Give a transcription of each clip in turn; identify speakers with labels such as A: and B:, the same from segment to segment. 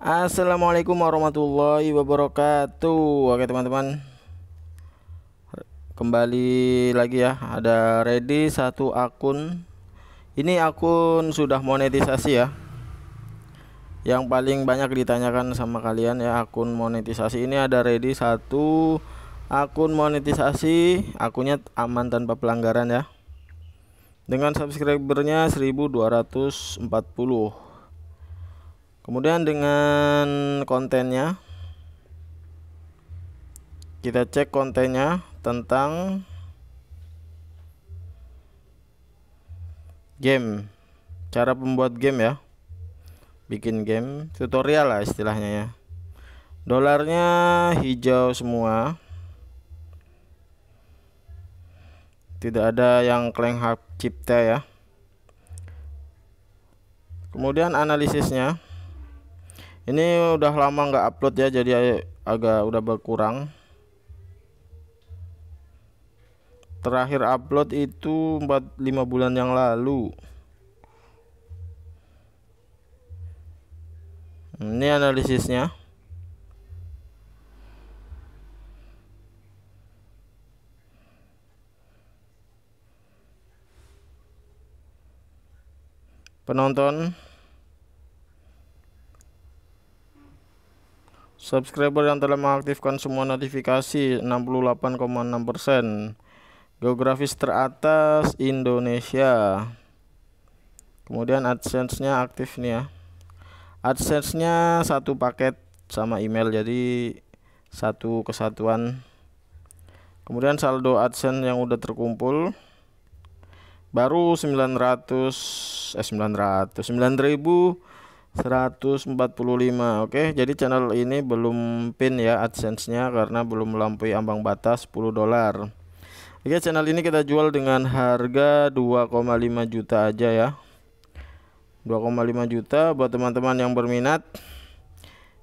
A: Assalamualaikum warahmatullahi wabarakatuh Oke teman-teman Kembali lagi ya Ada ready satu akun Ini akun sudah monetisasi ya Yang paling banyak ditanyakan sama kalian ya Akun monetisasi ini ada ready satu Akun monetisasi Akunnya aman tanpa pelanggaran ya Dengan subscribernya 1240 kemudian dengan kontennya kita cek kontennya tentang game cara pembuat game ya bikin game tutorial lah istilahnya ya dolarnya hijau semua tidak ada yang kleng hak cipta ya kemudian analisisnya ini udah lama nggak upload ya jadi agak udah berkurang terakhir upload itu 45 bulan yang lalu ini analisisnya penonton Subscriber yang telah mengaktifkan semua notifikasi 68,6%. Geografis teratas Indonesia. Kemudian AdSense-nya aktif nih ya. AdSense-nya satu paket sama email jadi satu kesatuan. Kemudian saldo AdSense yang udah terkumpul baru 900 eh 900 9000 145 oke jadi channel ini belum pin ya AdSense nya karena belum melampaui ambang batas 10 dolar Oke channel ini kita jual dengan harga 2,5 juta aja ya 2,5 juta buat teman-teman yang berminat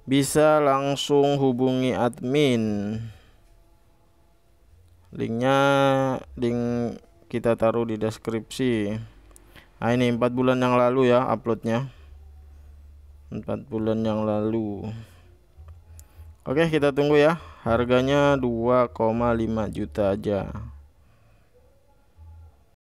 A: bisa langsung hubungi admin linknya link kita taruh di deskripsi nah ini empat bulan yang lalu ya uploadnya empat bulan yang lalu Oke kita tunggu ya harganya 2,5 juta aja